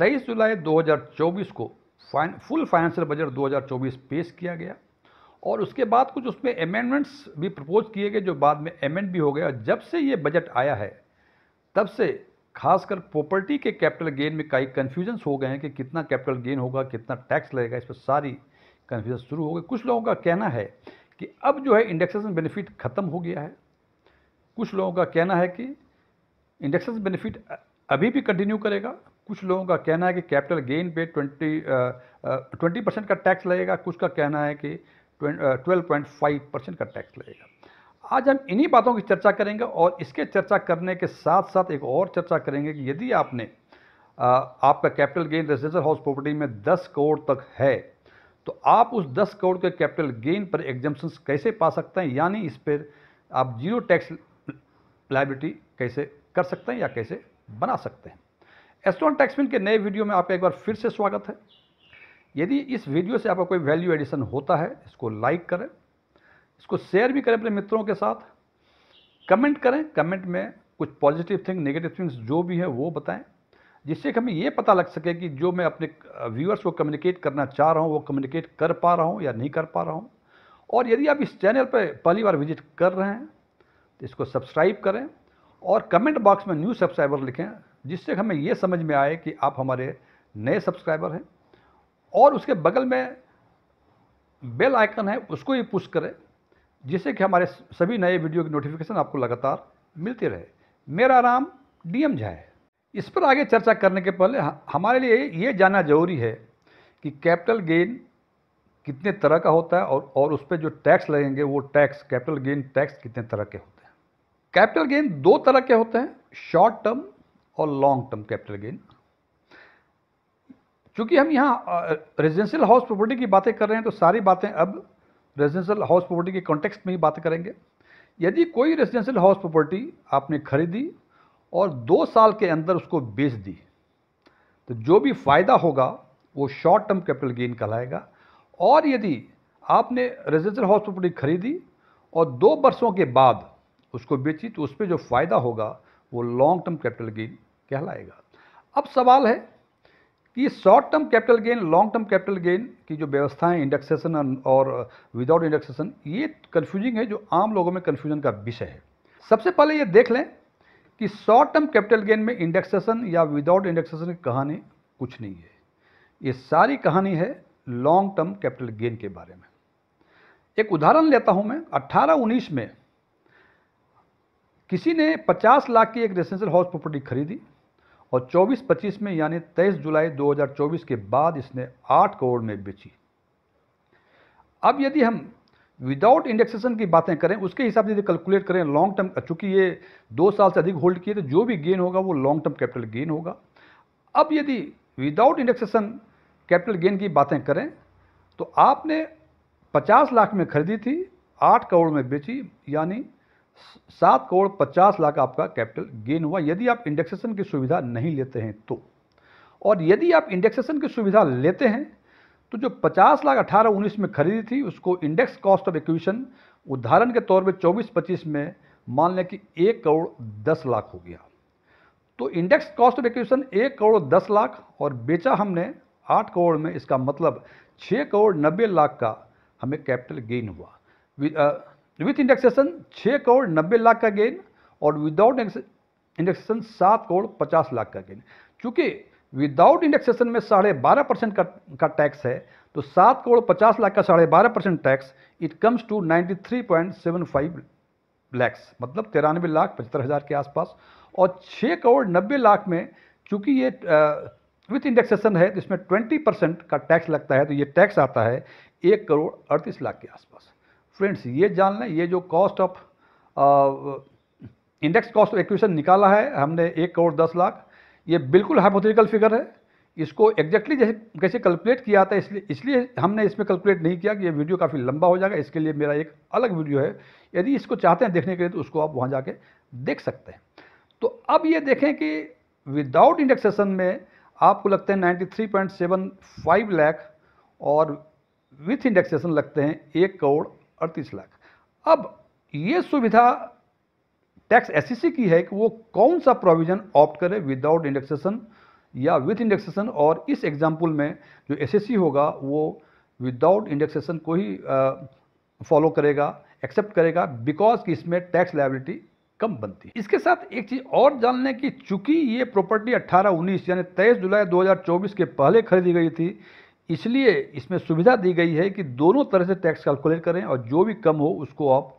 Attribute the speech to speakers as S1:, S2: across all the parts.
S1: तेईस जुलाई 2024 को fine, full financial budget 2024 पेश किया गया और उसके बाद कुछ उसमें अमेंडमेंट्स भी प्रपोज किए गए जो बाद में अमेंड भी हो गया और जब से ये बजट आया है तब से खासकर प्रॉपर्टी के कैपिटल गेन में कई कन्फ्यूजन्स हो गए हैं कि कितना कैपिटल गेन होगा कितना टैक्स लगेगा इस पर सारी कन्फ्यूजन शुरू हो गई कुछ लोगों का कहना है कि अब जो है इंडेक्सेशन बेनिफिट ख़त्म हो गया है कुछ लोगों का कहना है कि इंडेक्सेशन बेनिफिट अभी भी कंटिन्यू करेगा कुछ लोगों का कहना है कि कैपिटल गेन पे ट्वेंटी ट्वेंटी परसेंट का टैक्स लगेगा कुछ का कहना है कि ट्वेल्व पॉइंट फाइव परसेंट का टैक्स लगेगा आज हम इन्हीं बातों की चर्चा करेंगे और इसके चर्चा करने के साथ साथ एक और चर्चा करेंगे कि यदि आपने आ, आपका capital gain residential house property में 10 करोड़ तक है तो आप उस 10 करोड़ के कैपिटल गेन पर एग्जाम्पन्स कैसे पा सकते हैं यानी इस पर आप जीरो टैक्स लाइबिलिटी कैसे कर सकते हैं या कैसे बना सकते हैं एस्ट्रॉन टैक्समिन के नए वीडियो में आपका एक बार फिर से स्वागत है यदि इस वीडियो से आपका कोई वैल्यू एडिशन होता है इसको लाइक करें इसको शेयर भी करें अपने मित्रों के साथ कमेंट करें कमेंट में कुछ पॉजिटिव थिंग नेगेटिव थिंग्स जो भी है वो बताएं जिससे हमें ये पता लग सके कि जो मैं अपने व्यूअर्स को कम्युनिकेट करना चाह रहा हूँ वो कम्युनिकेट कर पा रहा हूँ या नहीं कर पा रहा हूँ और यदि आप इस चैनल पर पहली बार विजिट कर रहे हैं तो इसको सब्सक्राइब करें और कमेंट बॉक्स में न्यू सब्सक्राइबर लिखें जिससे हमें ये समझ में आए कि आप हमारे नए सब्सक्राइबर हैं और उसके बगल में बेल आइकन है उसको भी पुश करें जिससे कि हमारे सभी नए वीडियो की नोटिफिकेशन आपको लगातार मिलती रहे मेरा नाम डी एम झा है इस पर आगे चर्चा करने के पहले हमारे लिए ये जानना जरूरी है कि कैपिटल गेन कितने तरह का होता है और और उस पर जो टैक्स लगेंगे वो टैक्स कैपिटल गेन टैक्स कितने तरह के होते हैं कैपिटल गेन दो तरह के होते हैं शॉर्ट टर्म और लॉन्ग टर्म कैपिटल गेन चूंकि हम यहाँ रेजिडेंशियल हाउस प्रॉपर्टी की बातें कर रहे हैं तो सारी बातें अब रेजिडेंशियल हाउस प्रॉपर्टी के कॉन्टेक्स्ट में ही बात करेंगे यदि कोई रेजिडेंशियल हाउस प्रॉपर्टी आपने खरीदी और दो साल के अंदर उसको बेच दी तो जो भी फ़ायदा होगा वो शॉर्ट टर्म कैपिटल गेन कहलाएगा और यदि आपने रेजिडेंशियल हाउस प्रॉपर्टी खरीदी और दो वर्षों के बाद उसको बेची तो उस पर जो फ़ायदा होगा वो लॉन्ग टर्म कैपिटल गेन कहलाएगा अब सवाल है कि short term capital gain long term capital gain की जो व्यवस्थाएं इंडेक्सेशन और विदाउट इंडेक्सेशन ये कन्फ्यूजिंग है जो आम लोगों में कन्फ्यूजन का विषय है सबसे पहले ये देख लें कि शॉर्ट टर्म कैपिटल गेन में इंडेक्सेशन या विदाउट इंडेक्सेशन की कहानी कुछ नहीं है ये सारी कहानी है लॉन्ग टर्म कैपिटल गेन के बारे में एक उदाहरण लेता हूं मैं अट्ठारह उन्नीस में किसी ने 50 लाख की एक रेसिडेंशियल हाउस प्रॉपर्टी खरीदी और 24-25 में यानी 23 जुलाई 2024 के बाद इसने 8 करोड़ में बेची अब यदि हम विदाउट इंडेक्सेशन की बातें करें उसके हिसाब से यदि कैलकुलेट करें लॉन्ग टर्म चूंकि ये दो साल से अधिक होल्ड किए तो जो भी गेन होगा वो लॉन्ग टर्म कैपिटल गेन होगा अब यदि विदाउट इंडेक्सेशन कैपिटल गेन की बातें करें तो आपने 50 लाख में खरीदी थी 8 करोड़ में बेची यानी सात करोड़ पचास लाख आपका कैपिटल गेन हुआ यदि आप इंडेक्सेशन की सुविधा नहीं लेते हैं तो और यदि आप इंडेक्सेशन की सुविधा लेते हैं तो जो पचास लाख अठारह उन्नीस में खरीदी थी उसको इंडेक्स कॉस्ट ऑफ एक्विजिशन उदाहरण के तौर पर चौबीस पच्चीस में मान लें कि एक करोड़ दस लाख हो गया तो इंडेक्स कॉस्ट ऑफ एक्विजिशन एक करोड़ दस लाख और बेचा हमने आठ करोड़ में इसका मतलब छः करोड़ नब्बे लाख का हमें कैपिटल गेन हुआ विथ इंडेक्सेशन छः करोड़ नब्बे लाख का गेन और विदाउट इंडेक्सेशन सात करोड़ पचास लाख का गेन चूँकि विदाउट इंडेक्सेशन में साढ़े बारह परसेंट का, का टैक्स है तो सात करोड़ पचास लाख का साढ़े बारह percent tax it comes to ninety three point seven five lakhs मतलब तिरानवे लाख पचहत्तर हज़ार के आसपास और छः करोड़ नब्बे लाख में चूँकि ये विथ इंडेक्सेशन है तो इसमें ट्वेंटी परसेंट का टैक्स लगता है तो ये टैक्स आता है एक करोड़ अड़तीस लाख के आसपास फ्रेंड्स ये जान लें ये जो cost of index cost of acquisition निकाला है हमने एक करोड़ दस लाख ये बिल्कुल हाइपोथेटिकल फिगर है इसको एग्जैक्टली जैसे कैसे कैलकुलेट किया था इसलिए इसलिए हमने इसमें कैलकुलेट नहीं किया कि ये वीडियो काफ़ी लंबा हो जाएगा इसके लिए मेरा एक अलग वीडियो है यदि इसको चाहते हैं देखने के लिए तो उसको आप वहाँ जाके देख सकते हैं तो अब ये देखें कि विदाउट इंडेक्सेशन में आपको लगते हैं नाइन्टी लाख और विथ इंडेक्सेशन लगते हैं एक करोड़ अड़तीस लाख अब ये सुविधा टैक्स एससीसी की है कि वो कौन सा प्रोविज़न ऑप्ट करे विदाउट इंडेक्सेशन या विथ इंडेक्सेशन और इस एग्जाम्पल में जो एसएससी होगा वो विदाउट इंडेक्सेशन को ही फॉलो करेगा एक्सेप्ट करेगा बिकॉज कि इसमें टैक्स लाइबिलिटी कम बनती है इसके साथ एक चीज़ और जान लें कि चूंकि ये प्रॉपर्टी 18 19 यानी 23 जुलाई 2024 के पहले खरीदी गई थी इसलिए इसमें सुविधा दी गई है कि दोनों तरह से टैक्स कैलकुलेट करें और जो भी कम हो उसको आप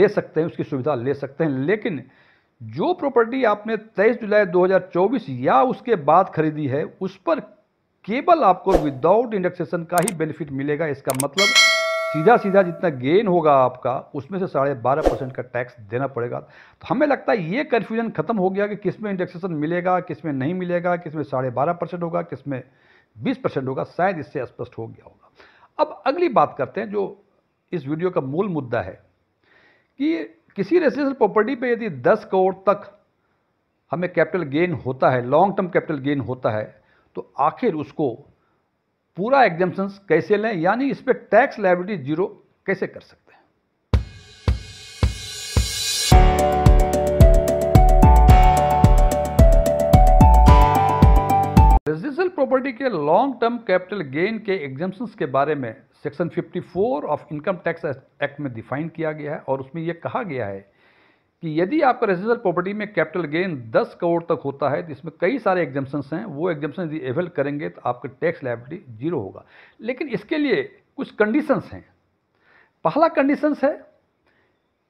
S1: ले सकते हैं उसकी सुविधा ले सकते हैं लेकिन जो प्रॉपर्टी आपने 23 जुलाई 2024 या उसके बाद खरीदी है उस पर केवल आपको विदाउट इंडेक्सेशन का ही बेनिफिट मिलेगा इसका मतलब सीधा सीधा जितना गेन होगा आपका उसमें से साढ़े बारह परसेंट का टैक्स देना पड़ेगा तो हमें लगता है ये कन्फ्यूजन खत्म हो गया कि किस में इंडेक्सेशन मिलेगा किस में नहीं मिलेगा किस में साढ़े बारह परसेंट होगा किस में 20 परसेंट होगा शायद इससे स्पष्ट हो गया होगा अब अगली बात करते हैं जो इस वीडियो का मूल मुद्दा है कि किसी रेजिडेंशियल प्रॉपर्टी पे यदि 10 करोड़ तक हमें कैपिटल गेन होता है लॉन्ग टर्म कैपिटल गेन होता है तो आखिर उसको पूरा एग्जामेशन कैसे लें यानी इस पर टैक्स लाइबिलिटी जीरो कैसे कर सकते इंटेलेक्चुअल प्रॉपर्टी के लॉन्ग टर्म कैपिटल गेन के एग्जाम्पन्स के बारे में section 54 of income tax act में डिफाइन किया गया है और उसमें यह कहा गया है कि यदि आपका रेजिडेंशियल प्रॉपर्टी में कैपिटल गेन 10 करोड़ तक होता है तो इसमें कई सारे एग्जाम्पन्स हैं वो एग्जाम्पन यदि एवेल करेंगे तो आपका टैक्स लाइबिलिटी जीरो होगा लेकिन इसके लिए कुछ कंडीशंस हैं पहला कंडीशंस है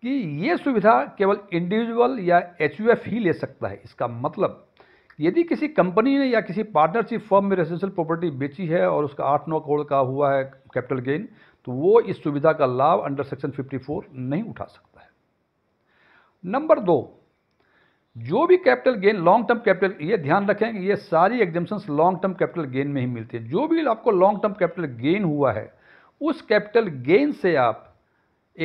S1: कि ये सुविधा केवल इंडिविजुअल या एच ही ले सकता है इसका मतलब यदि किसी कंपनी ने या किसी पार्टनरशिप फर्म में रेजिडेंशियल प्रॉपर्टी बेची है और उसका आठ नौ करोड़ का हुआ है कैपिटल गेन तो वो इस सुविधा का लाभ अंडर सेक्शन 54 नहीं उठा सकता है नंबर दो जो भी capital gain long term capital ये ध्यान रखें कि ये सारी exemptions long term capital gain में ही मिलती है जो भी आपको लॉन्ग टर्म कैपिटल गेन हुआ है उस कैपिटल गेन से आप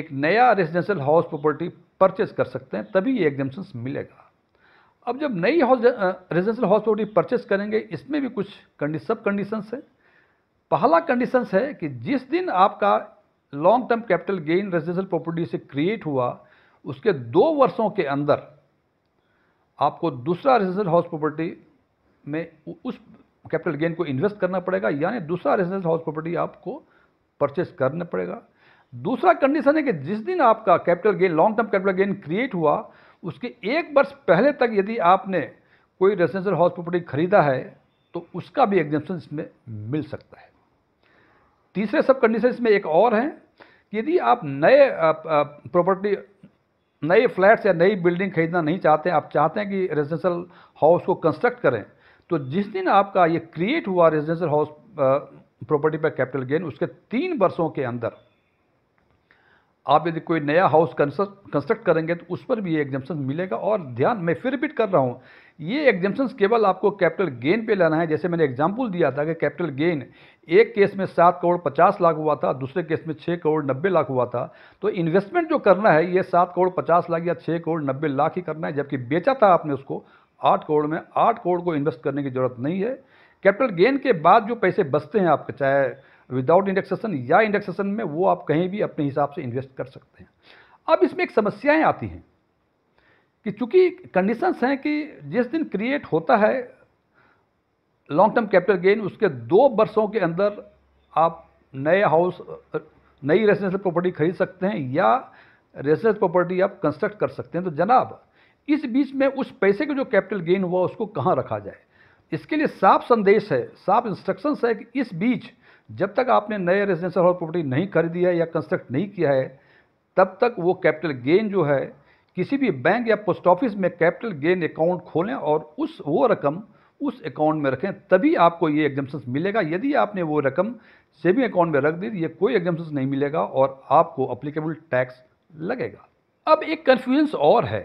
S1: एक नया रेजिडेंशियल हाउस प्रॉपर्टी परचेज कर सकते हैं तभी ये एग्जाम्शंस मिलेगा अब जब नई रेजिडेंशियल हाउस प्रॉपर्टी परचेस करेंगे इसमें भी कुछ कंडी, सब कंडीशंस है पहला कंडीशंस है कि जिस दिन आपका long term capital gain residential property से क्रिएट हुआ उसके दो वर्षों के अंदर आपको दूसरा रेजिडेंशियल हाउस प्रॉपर्टी में उस कैपिटल गेन को इन्वेस्ट करना पड़ेगा यानी दूसरा रेजिडेंशियल हाउस प्रॉपर्टी आपको परचेस करना पड़ेगा दूसरा कंडीशन है कि जिस दिन आपका capital gain long term capital gain create हुआ उसके एक वर्ष पहले तक यदि आपने कोई रेजिडेंशियल हाउस प्रॉपर्टी खरीदा है तो उसका भी एग्जेपन इसमें मिल सकता है तीसरे सब कंडीशन इसमें एक और हैं यदि आप नए प्रॉपर्टी नए फ्लैट्स या नई बिल्डिंग खरीदना नहीं चाहते आप चाहते हैं कि रेजिडेंशियल हाउस को कंस्ट्रक्ट करें तो जिस दिन आपका ये क्रिएट हुआ रेजिडेंशियल हाउस प्रॉपर्टी पर कैपिटल गेन उसके तीन वर्षों के अंदर आप यदि कोई नया हाउस कंस्ट्रक्ट करेंगे तो उस पर भी ये एग्जामेशन मिलेगा और ध्यान मैं फिर रिपीट कर रहा हूँ ये एग्जामेशन केवल आपको कैपिटल गेन पे लाना है जैसे मैंने एग्जाम्पल दिया था कि कैपिटल गेन एक केस में सात करोड़ पचास लाख हुआ था दूसरे केस में छः करोड़ नब्बे लाख हुआ था तो इन्वेस्टमेंट जो करना है ये सात करोड़ पचास लाख या छः करोड़ नब्बे लाख ही करना है जबकि बेचा था आपने उसको आठ करोड़ में आठ करोड़ को इन्वेस्ट करने की ज़रूरत नहीं है कैपिटल गेन के बाद जो पैसे बचते हैं आपके चाहे विदाउट इंडेक्सेशन या इंडेक्सेशन में वो आप कहीं भी अपने हिसाब से इन्वेस्ट कर सकते हैं अब इसमें एक समस्याएं आती हैं कि चूंकि कंडीशंस हैं कि जिस दिन क्रिएट होता है लॉन्ग टर्म कैपिटल गेन उसके दो वर्षों के अंदर आप नए हाउस नई रेजिडेंशियल प्रॉपर्टी खरीद सकते हैं या रेजिडेंशियल प्रॉपर्टी आप कंस्ट्रक्ट कर सकते हैं तो जनाब इस बीच में उस पैसे का जो कैपिटल गेन हुआ उसको कहाँ रखा जाए इसके लिए साफ संदेश है साफ इंस्ट्रक्शंस है कि इस बीच जब तक आपने नए रेजिडेंशियल हॉल प्रॉपर्टी नहीं खरीदी है या कंस्ट्रक्ट नहीं किया है तब तक वो कैपिटल गेन जो है किसी भी बैंक या पोस्ट ऑफिस में कैपिटल गेन अकाउंट खोलें और उस वो रकम उस अकाउंट में रखें तभी आपको ये एग्जामेशन मिलेगा यदि आपने वो रकम सेविंग अकाउंट में रख दी ये कोई एग्जामेशन नहीं मिलेगा और आपको अप्लीकेबल टैक्स लगेगा अब एक कन्फ्यूजन्स और है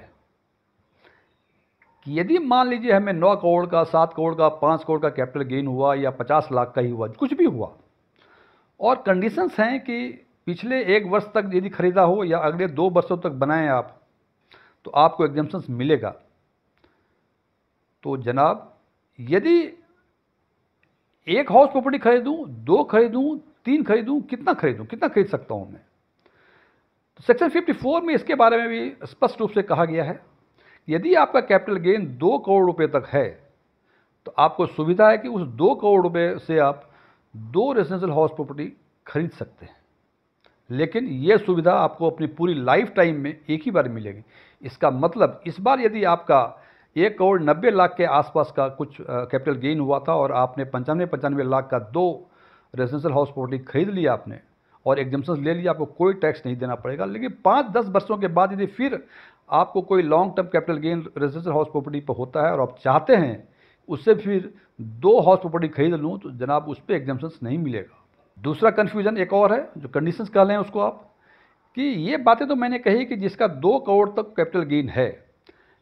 S1: कि यदि मान लीजिए हमें नौ करोड़ का सात करोड़ का पाँच करोड़ का कैपिटल गेन हुआ या पचास लाख का ही हुआ कुछ भी हुआ और कंडीशंस हैं कि पिछले एक वर्ष तक यदि ख़रीदा हो या अगले दो वर्षों तक बनाएं आप तो आपको एग्जाम्सन्स मिलेगा तो जनाब यदि एक हाउस प्रॉपर्टी खरीदूं दो खरीदूं तीन खरीदूं कितना खरीदूं कितना खरीद सकता हूं मैं तो सेक्शन 54 में इसके बारे में भी स्पष्ट रूप से कहा गया है यदि आपका कैपिटल गेन दो करोड़ रुपए तक है तो आपको सुविधा है कि उस दो करोड़ रुपए से आप दो रेजिडेंशियल हाउस प्रॉपर्टी खरीद सकते हैं लेकिन यह सुविधा आपको अपनी पूरी लाइफ टाइम में एक ही बार मिलेगी इसका मतलब इस बार यदि आपका एक करोड़ नब्बे लाख के आसपास का कुछ कैपिटल गेन हुआ था और आपने पंचानवे पंचानवे लाख का दो रेजिडेंशियल हाउस प्रॉपर्टी खरीद लिया आपने और एग्जम्पन ले लिया आपको कोई टैक्स नहीं देना पड़ेगा लेकिन पाँच दस वर्षों के बाद यदि फिर आपको कोई long term capital gain residential house property पर होता है और आप चाहते हैं उससे फिर दो हाउस प्रॉपर्टी खरीद लूँ तो जनाब उस पर एग्जामेशन नहीं मिलेगा दूसरा कन्फ्यूजन एक और है जो कंडीशन कह लें उसको आप कि ये बातें तो मैंने कही कि जिसका दो करोड़ तक कैपिटल गेन है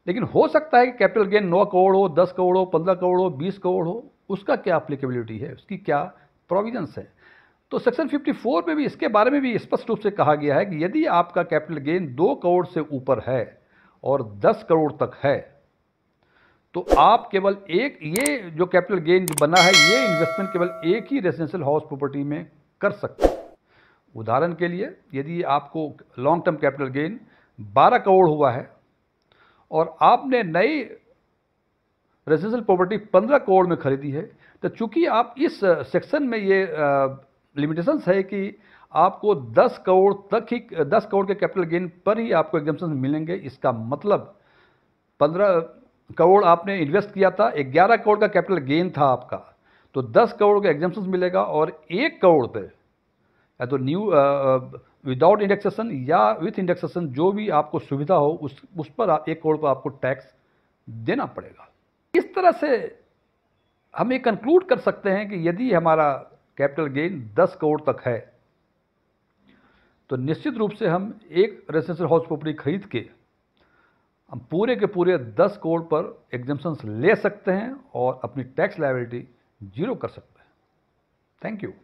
S1: लेकिन हो सकता है कि कैपिटल गेन नौ करोड़ हो दस करोड़ हो पंद्रह करोड़ हो बीस करोड़ हो उसका क्या अप्लीकेबिलिटी है उसकी क्या प्रोविजंस है तो सेक्शन 54 में भी इसके बारे में भी स्पष्ट रूप से कहा गया है कि यदि आपका कैपिटल गेन दो करोड़ से ऊपर है और दस करोड़ तक है तो आप केवल एक ये जो कैपिटल गेन बना है ये इन्वेस्टमेंट केवल एक ही रेजिडेंशियल हाउस प्रॉपर्टी में कर सकते हैं उदाहरण के लिए यदि आपको long term capital gain 12 crore हुआ है और आपने नई रेजिडेंशियल प्रॉपर्टी 15 करोड़ में खरीदी है तो चूंकि आप इस सेक्शन में ये लिमिटेशंस है कि आपको 10 करोड़ तक ही 10 करोड़ के कैपिटल गेन पर ही आपको एग्जाम मिलेंगे इसका मतलब 15 करोड़ आपने इन्वेस्ट किया था ग्यारह करोड़ का कैपिटल गेन था आपका तो दस करोड़ का एग्जाम मिलेगा और एक करोड़ पे या तो न्यू विदाउट इंडेक्सेशन या विथ इंडेक्सेशन जो भी आपको सुविधा हो उस उस पर आप, एक करोड़ पर आपको टैक्स देना पड़ेगा इस तरह से हम ये कंक्लूड कर सकते हैं कि यदि हमारा कैपिटल गेन 10 करोड़ तक है तो निश्चित रूप से हम एक रेजिडेंशियल हाउस प्रॉपर्टी खरीद के हम पूरे के पूरे 10 करोड़ पर एग्जामेशन ले सकते हैं और अपनी टैक्स लाइबिलिटी जीरो कर सकते हैं थैंक यू